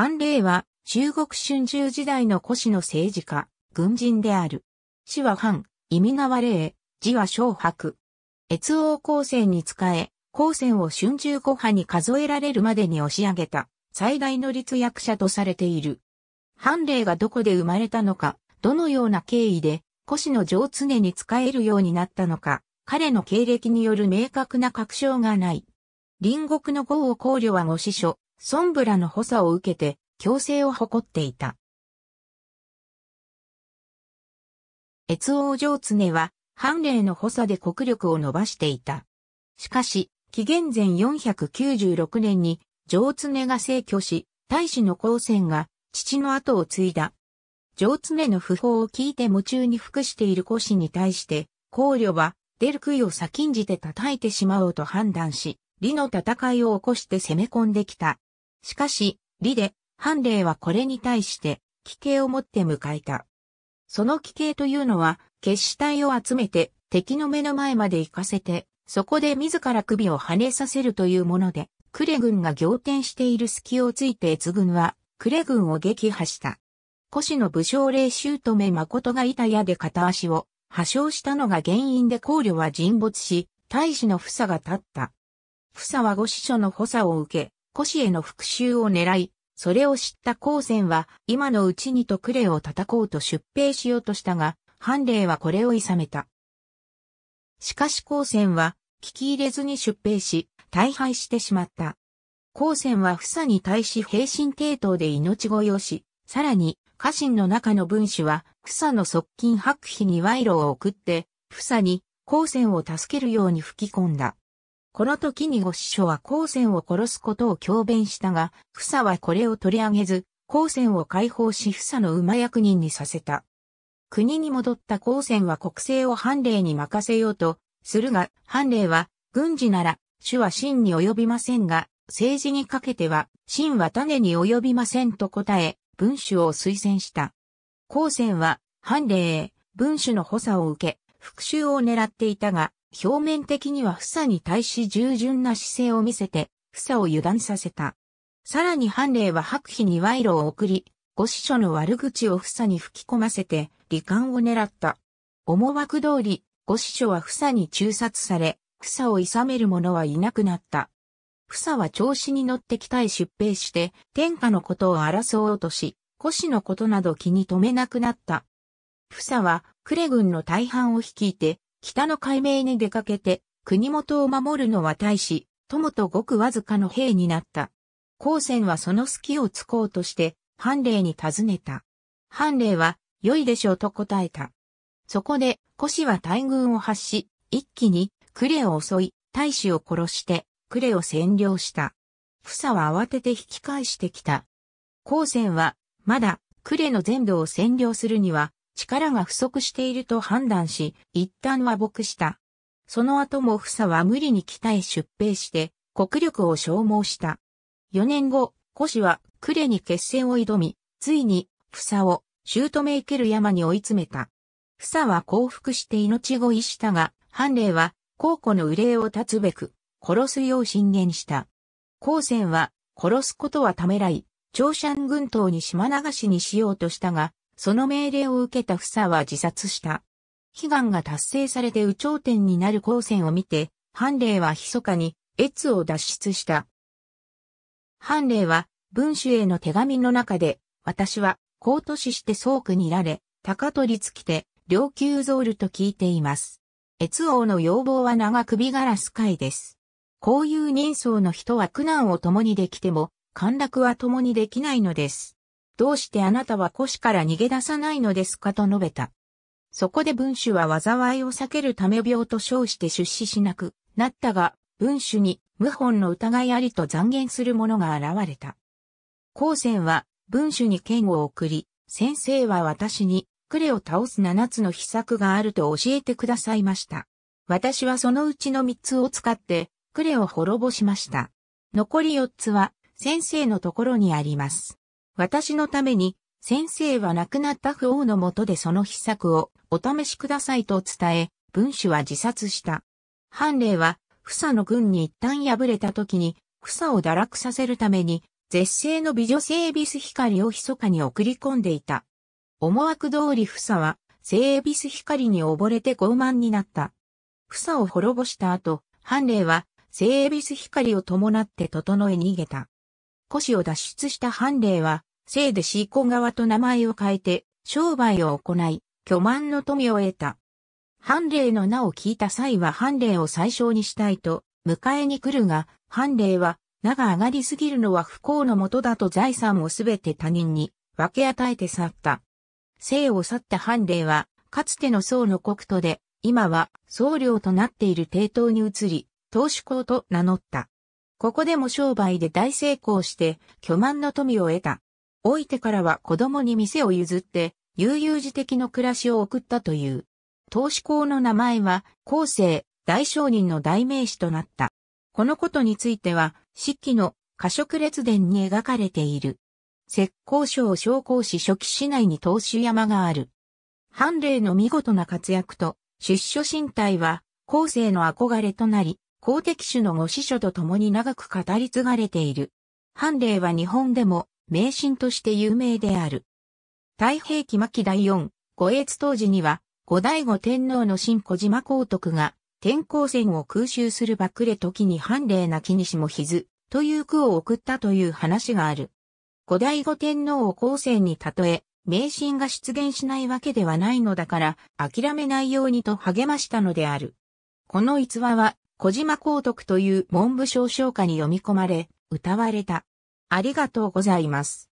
韓令は中国春秋時代の古史の政治家、軍人である。氏は藩、意味が悪い、字は小白。越王高専に仕え、高専を春秋後派に数えられるまでに押し上げた、最大の立役者とされている。藩令がどこで生まれたのか、どのような経緯で、古史の上常に仕えるようになったのか、彼の経歴による明確な確証がない。隣国の豪王考慮はご師匠、ソンブラの補佐を受けて、強制を誇っていた。越王城常は、藩令の補佐で国力を伸ばしていた。しかし、紀元前496年に、城常が逝去し、大使の光線が、父の後を継いだ。城常の訃報を聞いて夢中に服している古氏に対して、考慮は、出る杭を先んじて叩いてしまおうと判断し、李の戦いを起こして攻め込んできた。しかし、李で、判例はこれに対して、奇形をもって迎えた。その奇形というのは、決死体を集めて、敵の目の前まで行かせて、そこで自ら首を跳ねさせるというもので、クレ軍が仰天している隙をついて越軍は、クレ軍を撃破した。古市の武将霊と留誠が板屋で片足を破傷したのが原因で考慮は沈没し、大使の房が立った。房は御師匠の補佐を受け、古越への復讐を狙い、それを知った高専は今のうちにとクを叩こうと出兵しようとしたが、判例はこれを諌めた。しかし高専は聞き入れずに出兵し、大敗してしまった。高専は房に対し平身抵当で命乞いをし、さらに家臣の中の分子は草の側近白皮に賄賂を送って、房に光線を助けるように吹き込んだ。この時にご師匠は光線を殺すことを強弁したが、房はこれを取り上げず、光線を解放し房の馬役人にさせた。国に戻った光線は国政を判例に任せようと、するが、判例は、軍事なら、主は真に及びませんが、政治にかけては、真は種に及びませんと答え、文書を推薦した。光線は、判例へ、文書の補佐を受け、復讐を狙っていたが、表面的にはフサに対し従順な姿勢を見せて、フサを油断させた。さらに判例は白皮に賄賂を送り、ご師書の悪口をフサに吹き込ませて、罹患を狙った。思惑通り、ご師書はフサに中殺され、フサをさめる者はいなくなった。フサは調子に乗ってきたい出兵して、天下のことを争おうとし、古子のことなど気に留めなくなった。フサは、クレ軍の大半を率いて、北の海明に出かけて、国元を守るのは大使、友とごくわずかの兵になった。高専はその隙を突こうとして、判例に尋ねた。判例は、良いでしょうと答えた。そこで、古氏は大軍を発し、一気に、クレを襲い、大使を殺して、クレを占領した。房は慌てて引き返してきた。高専は、まだ、クレの全土を占領するには、力が不足していると判断し、一旦和睦した。その後も房は無理に北へ出兵して、国力を消耗した。4年後、古氏は呉に決戦を挑み、ついに、房を、姑イケる山に追い詰めた。房は降伏して命乞いしたが、判例は、皇庫の憂いを断つべく、殺すよう進言した。光線は、殺すことはためらい、長山群島に島流しにしようとしたが、その命令を受けた房は自殺した。悲願が達成されて有頂天になる光線を見て、判例は密かに、越を脱出した。判例は、文主への手紙の中で、私は、高都市して倉庫にいられ、高取尽きて、領給ゾールと聞いています。越王の要望は長首ガラス界です。こういう人相の人は苦難を共にできても、陥落は共にできないのです。どうしてあなたは腰から逃げ出さないのですかと述べた。そこで文書は災いを避けるため病と称して出資しなくなったが、文書に謀反の疑いありと残言する者が現れた。高専は文書に剣を送り、先生は私にクレを倒す七つの秘策があると教えてくださいました。私はそのうちの三つを使ってクレを滅ぼしました。残り四つは先生のところにあります。私のために、先生は亡くなった不王のもとでその秘策をお試しくださいと伝え、文書は自殺した。判例は、房の軍に一旦敗れた時に、房を堕落させるために、絶世の美女セービス光を密かに送り込んでいた。思惑通り房は、セービス光に溺れて傲慢になった。房を滅ぼした後、判例は、セービス光を伴って整え逃げた。古紙を脱出した判例は、生でシーコ川と名前を変えて、商売を行い、巨万の富を得た。藩例の名を聞いた際は藩例を最小にしたいと、迎えに来るが、藩例は、名が上がりすぎるのは不幸のもとだと財産をすべて他人に分け与えて去った。生を去った藩例は、かつての僧の国土で、今は僧侶となっている帝東に移り、投主公と名乗った。ここでも商売で大成功して、巨万の富を得た。老いてからは子供に店を譲って、悠々自適の暮らしを送ったという。投資校の名前は、後世、大商人の代名詞となった。このことについては、漆器の過食列伝に描かれている。石膏省商工市初期市内に投資山がある。判例の見事な活躍と、出所身体は、後世の憧れとなり、公的種のご師匠と共に長く語り継がれている。判例は日本でも名神として有名である。太平記末期第四、五越当時には、後醍醐天皇の新小島光徳が、天皇戦を空襲する爆れ時に判例なきにしもひず、という句を送ったという話がある。後醍醐天皇を後世に例え、迷信が出現しないわけではないのだから、諦めないようにと励ましたのである。この逸話は、小島光徳という文部省唱歌に読み込まれ、歌われた。ありがとうございます。